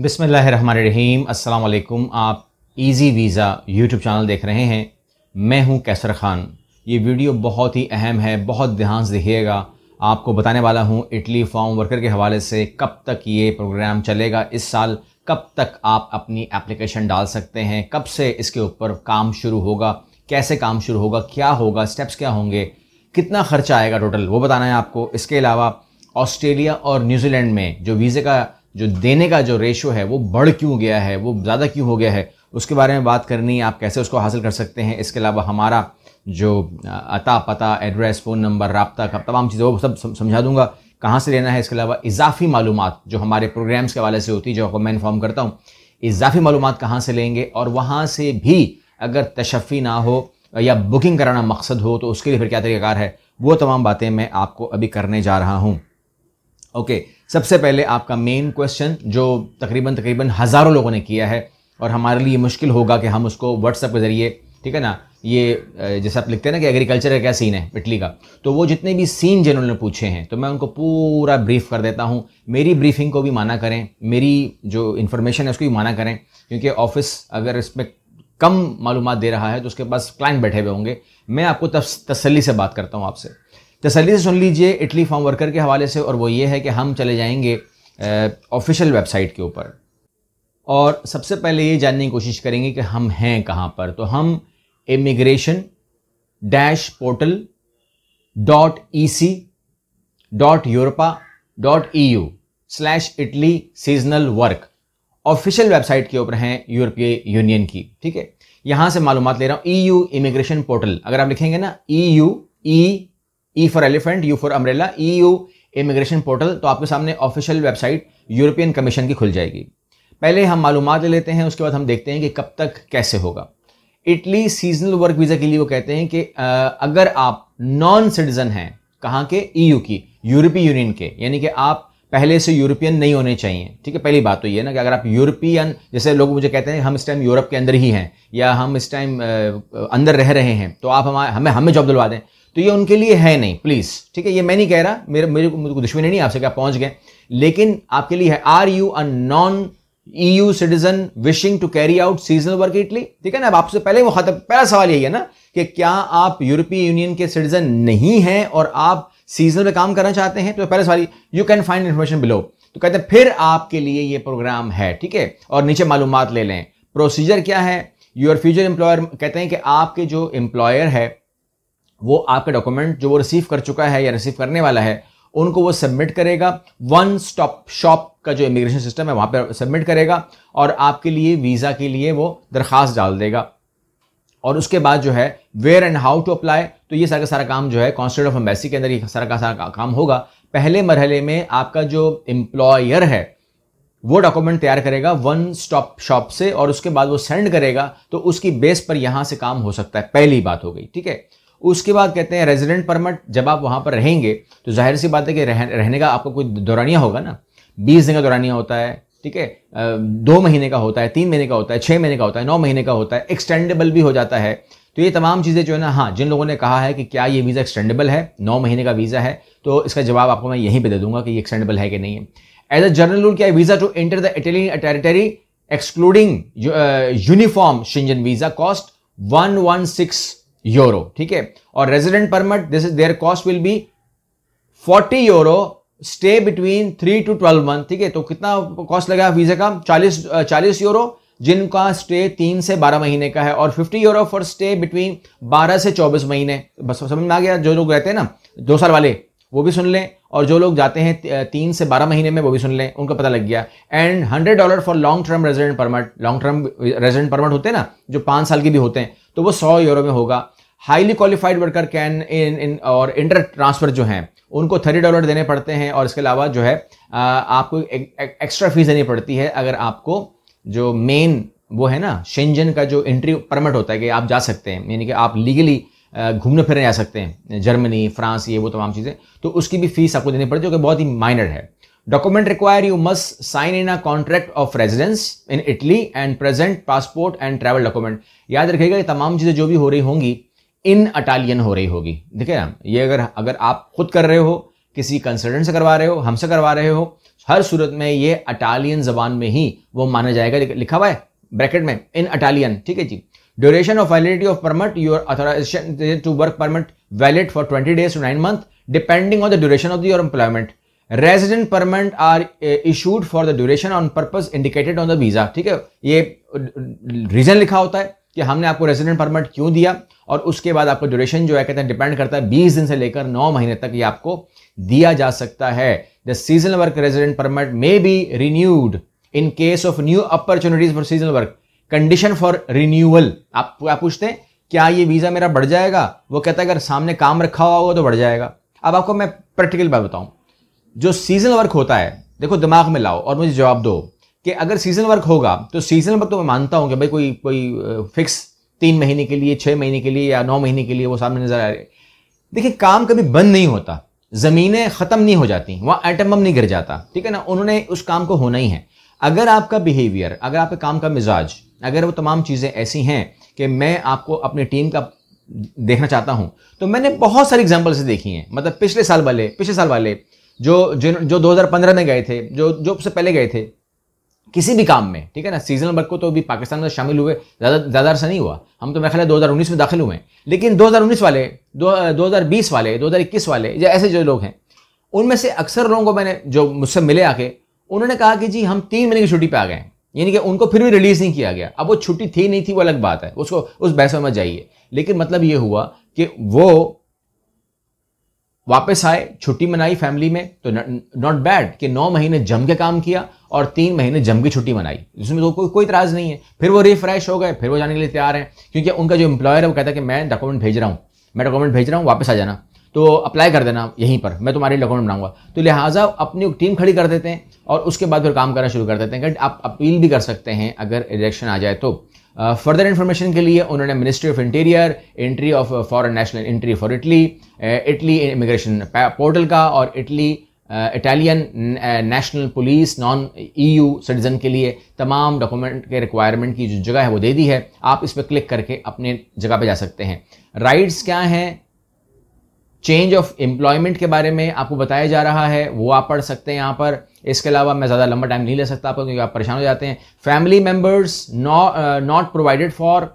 बिसमीम अल्लाम आप इजी वीज़ा यूट्यूब चैनल देख रहे हैं मैं हूं कैसर ख़ान ये वीडियो बहुत ही अहम है बहुत ध्यान से देखिएगा आपको बताने वाला हूं इटली फॉर्म वर्कर के हवाले से कब तक ये प्रोग्राम चलेगा इस साल कब तक आप अपनी एप्लीकेशन डाल सकते हैं कब से इसके ऊपर काम शुरू होगा कैसे काम शुरू होगा क्या होगा स्टेप्स क्या होंगे कितना खर्चा आएगा टोटल वो बताना है आपको इसके अलावा ऑस्ट्रेलिया और न्यूजीलैंड में जो वीज़े का जो देने का जो रेशो है वो बढ़ क्यों गया है वो ज़्यादा क्यों हो गया है उसके बारे में बात करनी है आप कैसे उसको हासिल कर सकते हैं इसके अलावा हमारा जो अता पता एड्रेस फ़ोन नंबर रबता का तमाम चीज़ें वो सब समझा दूंगा कहाँ से लेना है इसके अलावा इजाफी मालूम जो हमारे प्रोग्राम्स के हवाले से होती है जो मैं इन्फॉर्म करता हूँ इजाफी मालूम कहाँ से लेंगे और वहाँ से भी अगर तशफ़ी ना हो या बुकिंग कराना मकसद हो तो उसके लिए फिर क्या तरीक़ार है वो तमाम बातें मैं आपको अभी करने जा रहा हूँ ओके okay. सबसे पहले आपका मेन क्वेश्चन जो तकरीबन तकरीबन हज़ारों लोगों ने किया है और हमारे लिए मुश्किल होगा कि हम उसको व्हाट्सएप के ज़रिए ठीक है ना ये जैसे आप लिखते हैं ना कि एग्रीकल्चर का क्या सीन है इटली का तो वो जितने भी सीन जिन्होंने पूछे हैं तो मैं उनको पूरा ब्रीफ कर देता हूँ मेरी ब्रीफिंग को भी माना करें मेरी जो इन्फॉर्मेशन है उसको भी माना करें क्योंकि ऑफिस अगर इसमें कम मालूम दे रहा है तो उसके पास क्लाइंट बैठे हुए होंगे मैं आपको तसली से बात करता हूँ आपसे तसली से सुन लीजिए इटली फॉर्म वर्कर के हवाले से और वो ये है कि हम चले जाएंगे ऑफिशियल वेबसाइट के ऊपर और सबसे पहले ये जानने की कोशिश करेंगे कि हम हैं कहाँ पर तो हम immigration dash portal dot E C dot europa dot E U slash Italy seasonal work official website के ऊपर हैं यूरोपीय यूनियन की ठीक है यहाँ से मालूम ले रहा हूँ ई यू इमिग्रेशन पोर्टल अगर आप लिखेंगे ना E U E E for elephant U for umbrella E U immigration portal तो आपके सामने ऑफिशियल वेबसाइट यूरोपियन कमीशन की खुल जाएगी पहले हम मालूम ले लेते हैं उसके बाद हम देखते हैं कि कब तक कैसे होगा इटली सीजनल वर्क वीज़ा के लिए वो कहते हैं कि अगर आप नॉन सिटीज़न हैं कहाँ के ईयू e की यूरोपीय यूनियन के यानी कि आप पहले से यूरोपियन नहीं होने चाहिए ठीक है पहली बात तो ये ना कि अगर आप यूरोपियन जैसे लोग मुझे कहते हैं हम इस टाइम यूरोप के अंदर ही हैं या हम इस टाइम अंदर रह रहे हैं तो आप हमारे हमें हमें जॉब दिलवा दें तो ये उनके लिए है नहीं प्लीज़ ठीक है ये मैं नहीं कह रहा मेरे मेरे को दुश्मनी नहीं आपसे क्या पहुंच गए लेकिन आपके लिए है are you a non EU citizen wishing to carry out seasonal work Italy ठीक है ना अब आपसे पहले वो खत्म पहला सवाल यही है ना कि क्या आप यूरोपीय यूनियन के सिटीजन नहीं हैं और आप सीजनल में काम करना चाहते हैं तो पहला सवाल you can find information below तो कहते हैं फिर आपके लिए ये प्रोग्राम है ठीक है और नीचे मालूम ले लें प्रोसीजर क्या है योर फ्यूचर एम्प्लॉयर कहते हैं कि आपके जो एम्प्लॉयर है वो आपका डॉक्यूमेंट जो वो रिसीव कर चुका है या रिसीव करने वाला है उनको वो सबमिट करेगा वन स्टॉप शॉप का जो इमिग्रेशन सिस्टम है वहाँ पर सबमिट करेगा और आपके लिए वीज़ा के लिए वो दरख्वास्त डाल देगा और उसके बाद जो है where and how to apply तो ये सारा का सारा काम जो है कॉन्स्टेट ऑफ एम्बेसी के अंदर ये सारा का सारा काम होगा पहले मरहले में आपका जो एम्प्लॉयर है वो डॉक्यूमेंट तैयार करेगा वन स्टॉप शॉप से और उसके बाद वो सेंड करेगा तो उसकी बेस पर यहाँ से काम हो सकता है पहली बात हो गई ठीक है उसके बाद कहते हैं रेजिडेंट परमिट जब आप वहाँ पर रहेंगे तो जाहिर सी बात है कि रह, रहने का आपको कोई दौरानिया होगा ना बीस दिन का दौरानिया होता है ठीक है दो महीने का होता है तीन महीने का होता है छः महीने का होता है नौ महीने का होता है एक्सटेंडेबल भी हो जाता है तो ये तमाम चीज़ें जो है ना हाँ जिन लोगों ने कहा है कि क्या ये वीज़ा एक्सटेंडेबल है नौ महीने का वीज़ा है तो इसका जवाब आपको मैं यहीं पर दे दूंगा कि ये एक्सटेंडेबल है कि नहीं है एज अ जनरल रूल क्या visa to enter the Italian territory excluding uniform Schengen visa cost one one six euro ठीक है और resident permit this is their cost will be 40 euro stay between three to twelve month ठीक है तो कितना cost लगेगा visa का 40 40 euro जिनका स्टे तीन से बारह महीने का है और fifty euro for stay between बारह से चौबीस महीने बस समझ में आ गया जो लोग रहते हैं ना दो साल वाले वो भी सुन लें और जो लोग जाते हैं तीन से बारह महीने में वो भी सुन लें उनका पता लग गया and hundred dollar for long term resident permit long term resident permit होते हैं ना जो पाँच साल के भी होते हैं तो वो सौ यूरो में होगा highly qualified worker can in in और इंटर ट्रांसफर जो हैं उनको थर्टी डॉलर देने पड़ते हैं और इसके अलावा जो है आपको एक, एक, एक्स्ट्रा फीस देनी पड़ती है अगर आपको जो मेन वो है ना शेंजन का जो एंट्री परमिट होता है कि आप जा सकते हैं यानी कि आप लीगली घूमने फिरने जा सकते हैं जर्मनी फ्रांस ये वो तमाम चीज़ें तो उसकी भी फीस आपको देनी पड़ती है जो कि बहुत ही माइनर है document require you must sign in a contract of residence in Italy and present passport and travel document याद रखिएगा ये तमाम चीज़ें जो भी हो रही होंगी इन अटालियन हो रही होगी ठीक है ना ये अगर अगर आप खुद कर रहे हो किसी कंसल्टेंट से करवा रहे हो हमसे करवा रहे हो हर सूरत में ये अटालियन जबान में ही वो माना जाएगा लिखा हुआ है ब्रैकेट में इन अटालियन ठीक है जी duration of validity of permit your authorisation to work permit valid for twenty days to nine month depending on the duration of your employment resident permit are issued for the duration on purpose indicated on the visa ठीक है ये reason लिखा होता है कि हमने आपको resident permit क्यों दिया और उसके बाद आपको ड्यूरेशन जो है कहते हैं डिपेंड करता है बीस दिन से लेकर नौ महीने तक ये आपको दिया जा सकता है the seasonal work resident permit may be renewed in case of new opportunities for seasonal work condition for renewal आप क्या पूछते हैं क्या ये वीज़ा मेरा बढ़ जाएगा वो कहता है अगर सामने काम रखा हुआ होगा तो बढ़ जाएगा अब आपको मैं प्रैक्टिकल बात बताऊं जो सीजनल वर्क होता है देखो दिमाग में लाओ और मुझे जवाब दो कि अगर सीजनल वर्क होगा तो सीजनल वर्क तो मैं मानता हूं कि भाई कोई कोई फिक्स तीन महीने के लिए छः महीने के लिए या नौ महीने के लिए वो सामने नज़र आ रहे देखिए काम कभी बंद नहीं होता ज़मीनें ख़त्म नहीं हो जाती वहाँ एटम बम नहीं गिर जाता ठीक है ना उन्होंने उस काम को होना ही है अगर आपका बिहेवियर अगर आपके काम का मिजाज अगर वो तमाम चीज़ें ऐसी हैं कि मैं आपको अपनी टीम का देखना चाहता हूं तो मैंने बहुत सारी एग्जाम्पल्स देखी हैं मतलब पिछले साल वाले पिछले साल वाले जो जो 2015 में गए थे जो जो उससे पहले गए थे किसी भी काम में ठीक है ना सीजनल वर्क को तो अभी पाकिस्तान में शामिल हुए ज़्यादा अर्सा नहीं हुआ हम तो मेरे ख्याल हजार दो में दाखिल हुए हैं लेकिन 2019 वाले दो बीस वाले इक्कीस वाले या ऐसे जो लोग हैं उनमें से अक्सर लोगों को मैंने जो मुझसे मिले आके उन्होंने कहा कि जी हम तीन महीने की छुट्टी पर आ गए यानी कि उनको फिर भी रिलीज़ नहीं किया गया अब वो छुट्टी थी नहीं थी वो अलग बात है उसको उस बहस में मत जाइए लेकिन मतलब ये हुआ कि वो वापस आए छुट्टी मनाई फैमिली में तो नॉट बैड कि नौ महीने जम के काम किया और तीन महीने जम की छुट्टी मनाई जिसमें तो कोई कोई इतराज़ नहीं है फिर वो रिफ्रेश हो गए फिर वो जाने के लिए तैयार हैं क्योंकि उनका जो एम्प्लॉयर है वो कहता है कि मैं डॉक्यूमेंट भेज रहा हूँ मैं डॉक्यूमेंट भेज रहा हूँ वापस आ जाना तो अप्लाई कर देना यहीं पर मैं तुम्हारे डॉक्यूमेंट बनाऊंगा तो लिहाजा अपनी टीम खड़ी कर देते हैं और उसके बाद फिर काम करना शुरू कर देते हैं आप अपील भी कर सकते हैं अगर रिजेक्शन आ जाए तो फर्दर uh, इन्फॉर्मेशन के लिए उन्होंने ministry of interior entry of foreign national entry for Italy Italy immigration portal का और Italy Italian national police non EU citizen के लिए तमाम डॉक्यूमेंट के रिक्वायरमेंट की जो जगह है वो दे दी है आप इस पर क्लिक करके अपने जगह पे जा सकते हैं राइट्स क्या हैं चेंज ऑफ एम्प्लॉयमेंट के बारे में आपको बताया जा रहा है वो आप पढ़ सकते हैं यहाँ पर इसके अलावा मैं ज़्यादा लंबा टाइम नहीं ले सकता आपको क्योंकि आप परेशान हो जाते हैं family members not provided for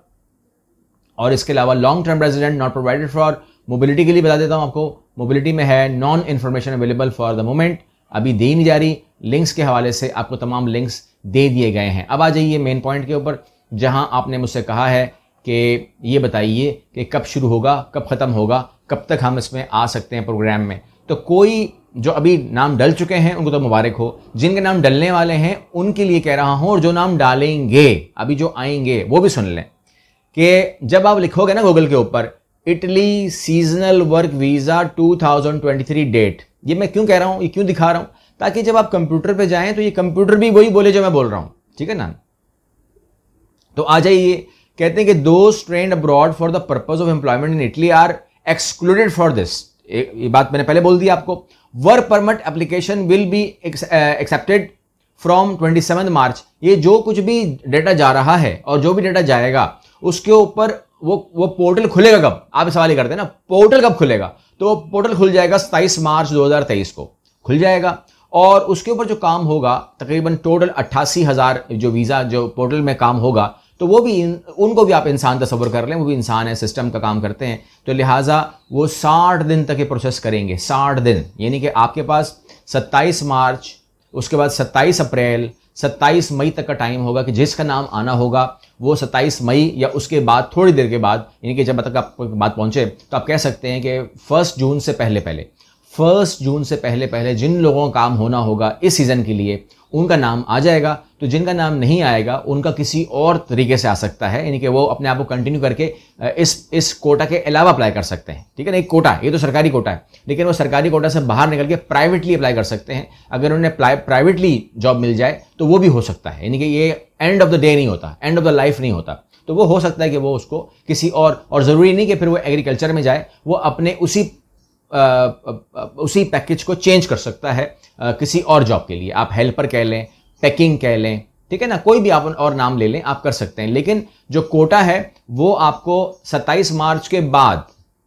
और इसके अलावा long term resident not provided for mobility के लिए बता देता हूँ आपको मोबिलिटी में है non information available for the moment अभी दी नहीं जा रही लिंक्स के हवाले से आपको तमाम लिंक्स दे दिए गए हैं अब आ जाइए मेन पॉइंट के ऊपर जहाँ आपने मुझसे कहा है कि ये बताइए कि कब शुरू होगा कब ख़त्म होगा कब तक हम इसमें आ सकते हैं प्रोग्राम में तो कोई जो अभी नाम डल चुके हैं उनको तो मुबारक हो जिनके नाम डलने वाले हैं उनके लिए कह रहा हूँ और जो नाम डालेंगे अभी जो आएंगे वो भी सुन लें कि जब आप लिखोगे ना गूगल के ऊपर Italy seasonal work visa 2023 date ये मैं क्यों कह रहा हूँ ये क्यों दिखा रहा हूँ ताकि जब आप कंप्यूटर पे जाएं तो ये कंप्यूटर भी वही बोले जो मैं बोल रहा हूँ ठीक है ना तो आ जाइए कहते हैं कि those stranded abroad for the purpose of employment in Italy are excluded for this ये बात मैंने पहले बोल दी आपको work permit application will be accepted from twenty seven March ये जो कुछ भी डेटा जा रहा है और जो भी डेटा जाएगा उसके ऊपर वो वो पोर्टल खुलेगा कब आप सवाल ही करते हैं ना पोर्टल कब खुलेगा तो वो पोर्टल खुल जाएगा सताईस मार्च तेईस को खुल जाएगा और उसके ऊपर जो काम होगा तकरीबन टोटल अट्ठासी हज़ार जो वीज़ा जो पोर्टल में काम होगा तो वो भी इन उनको भी आप इंसान तस्वर कर लें वो भी इंसान है सिस्टम का काम करते हैं तो लिहाजा वो साठ दिन तक ये प्रोसेस करेंगे साठ दिन यानी कि आपके पास सत्ताईस मार्च उसके बाद सत्ताईस अप्रैल सत्ताईस मई तक का टाइम होगा कि जिसका नाम आना होगा वो सत्ताईस मई या उसके बाद थोड़ी देर के बाद यानी कि जब तक आप बात पहुँचे तो आप कह सकते हैं कि फ़र्स्ट जून से पहले पहले फ़र्स्ट जून से पहले पहले जिन लोगों का काम होना होगा इस सीज़न के लिए उनका नाम आ जाएगा तो जिनका नाम नहीं आएगा उनका किसी और तरीके से आ सकता है यानी कि वो अपने आप को कंटिन्यू करके इस इस कोटा के अलावा अप्लाई कर सकते हैं ठीक है ना एक कोटा ये तो सरकारी कोटा है लेकिन वो सरकारी कोटा से बाहर निकल के प्राइवेटली अप्लाई कर सकते हैं अगर उन्हें प्राइवेटली जॉब मिल जाए तो वो भी हो सकता है यानी कि ये एंड ऑफ द डे नहीं होता एंड ऑफ द लाइफ नहीं होता तो वो हो सकता है कि वो उसको किसी और और ज़रूरी नहीं कि फिर वो एग्रीकल्चर में जाए वो अपने उसी आ, उसी पैकेज को चेंज कर सकता है आ, किसी और जॉब के लिए आप हेल्पर कह लें पैकिंग कह लें ठीक है ना कोई भी आप और नाम ले लें आप कर सकते हैं लेकिन जो कोटा है वो आपको 27 मार्च के बाद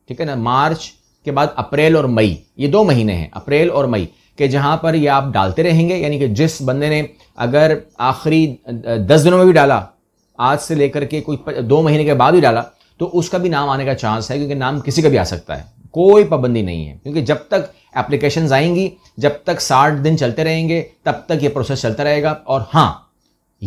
ठीक है ना मार्च के बाद अप्रैल और मई ये दो महीने हैं अप्रैल और मई कि जहाँ पर ये आप डालते रहेंगे यानी कि जिस बंदे ने अगर आखिरी दस दिनों में भी डाला आज से लेकर के कोई दो महीने के बाद भी डाला तो उसका भी नाम आने का चांस है क्योंकि नाम किसी का भी आ सकता है कोई पाबंदी नहीं है क्योंकि जब तक एप्लीकेशन आएंगी जब तक साठ दिन चलते रहेंगे तब तक ये प्रोसेस चलता रहेगा और हाँ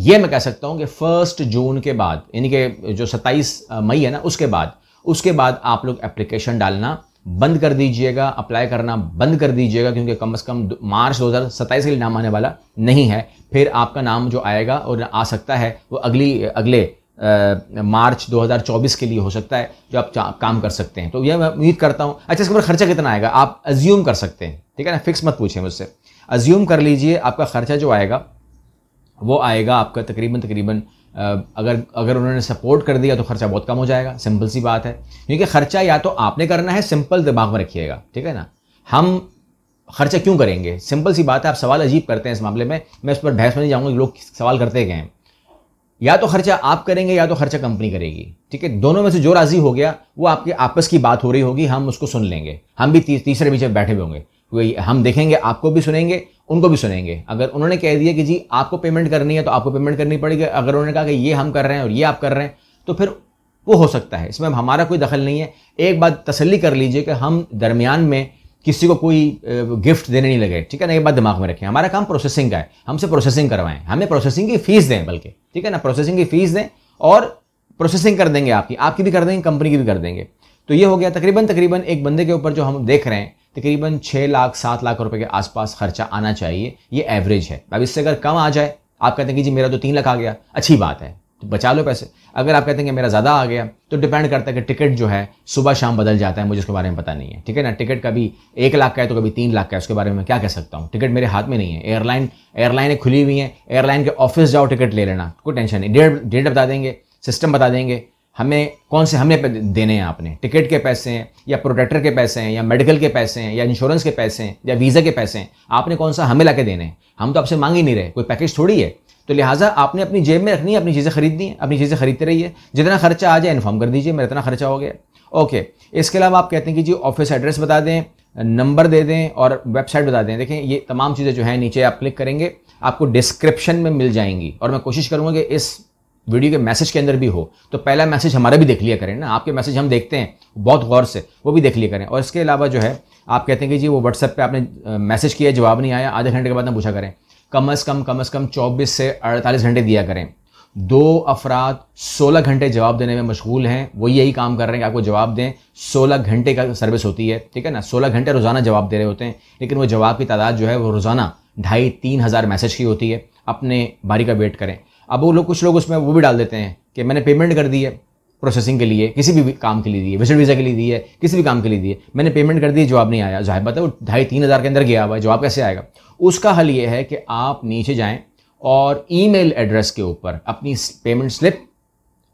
ये मैं कह सकता हूँ कि फर्स्ट जून के बाद यानी कि जो सत्ताईस मई है ना उसके बाद उसके बाद आप लोग एप्लीकेशन डालना बंद कर दीजिएगा अप्लाई करना बंद कर दीजिएगा क्योंकि कम से कम मार्च दो हज़ार सत्ताईस के लिए नाम आने वाला नहीं है फिर आपका नाम जो आएगा और आ सकता है वो अगली अगले मार्च 2024 के लिए हो सकता है जो आप काम कर सकते हैं तो यह मैं उम्मीद करता हूँ अच्छा इसके ऊपर खर्चा कितना आएगा आप अज्यूम कर सकते हैं ठीक है ना फिक्स मत पूछें मुझसे अज्यूम कर लीजिए आपका खर्चा जो आएगा वो आएगा आपका तकरीबन तकरीबन अगर अगर उन्होंने सपोर्ट कर दिया तो खर्चा बहुत कम हो जाएगा सिंपल सी बात है क्योंकि खर्चा या तो आपने करना है सिंपल दिमाग में रखिएगा ठीक है ना हम खर्चा क्यों करेंगे सिंपल सी बात है आप सवाल अजीब करते हैं इस मामले में मैं इस पर बहस में नहीं जाऊँगा लोग सवाल करते गए हैं या तो खर्चा आप करेंगे या तो खर्चा कंपनी करेगी ठीक है दोनों में से जो राज़ी हो गया वो आपके आपस की बात हो रही होगी हम उसको सुन लेंगे हम भी ती, तीसरे पीछे बैठे हुए होंगे हम देखेंगे आपको भी सुनेंगे उनको भी सुनेंगे अगर उन्होंने कह दिया कि जी आपको पेमेंट करनी है तो आपको पेमेंट करनी पड़ेगी अगर उन्होंने कहा कि ये हम कर रहे हैं और ये आप कर रहे हैं तो फिर वो हो सकता है इसमें हमारा कोई दखल नहीं है एक बात तसली कर लीजिए कि हम दरमियान में किसी को कोई गिफ्ट देने नहीं लगे ठीक है ना ये बात दिमाग में रखें हमारा काम प्रोसेसिंग का है हमसे प्रोसेसिंग करवाएं हमें प्रोसेसिंग की फ़ीस दें बल्कि ठीक है ना प्रोसेसिंग की फ़ीस दें और प्रोसेसिंग कर देंगे आपकी आपकी भी कर देंगे कंपनी की भी कर देंगे तो ये हो गया तकरीबन तकरीबन एक बंदे के ऊपर जो हम देख रहे हैं तकरीबन छः लाख सात लाख रुपए के आसपास खर्चा आना चाहिए ये एवरेज है अब इससे अगर कम आ जाए आप कहते हैं कि जी मेरा तो तीन लाख आ गया अच्छी बात है तो बचा लो पैसे अगर आप कहते हैं कि मेरा ज़्यादा आ गया तो डिपेंड करता है कि टिकट जो है सुबह शाम बदल जाता है मुझे उसके बारे में पता नहीं है ठीक है ना टिकट कभी एक लाख का है तो कभी तीन लाख का है उसके बारे में क्या कह सकता हूँ टिकट मेरे हाथ में नहीं है एयरलाइन एयरलाइनें खुली हुई हैं एयरलाइन के ऑफिस जाओ टिकट ले लेना कोई टेंशन नहीं डेट डेट बता देंगे सिस्टम बता देंगे हमें कौन से हमें देने हैं आपने टिकट के पैसे हैं या प्रोटेक्टर के पैसे हैं या मेडिकल के पैसे हैं या इंश्योरेंस के पैसे हैं या वीज़ा के पैसे हैं आपने कौन सा हमें ला देने हैं हम तो आपसे मांग ही नहीं रहे कोई पैकेज थोड़ी है तो लिहाजा आपने अपनी जेब में रखनी है अपनी चीज़ें खरीदनी है अपनी चीज़ें खरीदते रहिए जितना खर्चा आ जाए इन्फॉर्म कर दीजिए मेरा इतना खर्चा हो गया ओके इसके अलावा आप कहते हैं कि जी ऑफिस एड्रेस बता दें नंबर दे दें और वेबसाइट बता दें देखें ये तमाम चीज़ें जो है नीचे आप क्लिक करेंगे आपको डिस्क्रिप्शन में मिल जाएंगी और मैं कोशिश करूँगा कि इस वीडियो के मैसेज के अंदर भी हो तो पहला मैसेज हमारा भी देख लिया करें ना आपके मैसेज हम देखते हैं बहुत गौर से वो भी देख लिया करें और इसके अलावा जो है आप कहते हैं कि जी वो व्हाट्सएप पे आपने मैसेज किया जवाब नहीं आया आधे घंटे के बाद ना पूछा करें कम अज़ कम कम अज़ कम चौबीस से अड़तालीस घंटे दिया करें दो अफराद सोलह घंटे जवाब देने में मशगूल हैं वो यही काम कर रहे हैं कि आपको जवाब दें सोलह घंटे का सर्विस होती है ठीक है ना सोलह घंटे रोज़ाना जवाब दे रहे होते हैं लेकिन वो जवाब की तादाद जो है वो रोज़ाना ढाई तीन हज़ार मैसेज की होती है अपने बारी का वेट करें अब वो लोग कुछ लोग उसमें वो भी डाल देते हैं कि मैंने पेमेंट कर दी है प्रोसेसिंग के लिए किसी भी काम के लिए दिए विजिट वीज़ा के लिए दिए किसी भी काम के लिए दिए मैंने पेमेंट कर दी जवाब नहीं आया जाहिर बताओ वो ढाई तीन हज़ार के अंदर गया हुआ है जवाब कैसे आएगा उसका हल ये है कि आप नीचे जाएं और ईमेल एड्रेस के ऊपर अपनी पेमेंट स्लिप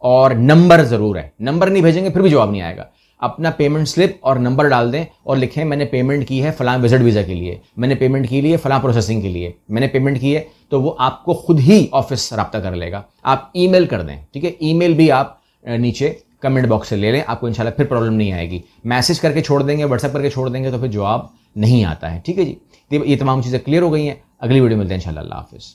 और नंबर ज़रूर है नंबर नहीं भेजेंगे फिर भी जवाब नहीं आएगा अपना पेमेंट स्लिप और नंबर डाल दें और लिखें मैंने पेमेंट की है फलां विजिट वीज़ा के लिए मैंने पेमेंट की लिए फलां प्रोसेसिंग के लिए मैंने पेमेंट की है तो वो आपको खुद ही ऑफिस रब्ता कर लेगा आप ईमेल कर दें ठीक है ईमेल भी आप नीचे कमेंट बॉक्स से ले लें आपको इंशाल्लाह फिर प्रॉब्लम नहीं आएगी मैसेज करके छोड़ देंगे व्हाट्सएप करके छोड़ देंगे तो फिर जवाब नहीं आता है ठीक है जी ये तमाम चीज़ें क्लियर हो गई हैं अगली वीडियो मिलते हैं इन शाला हाफिज़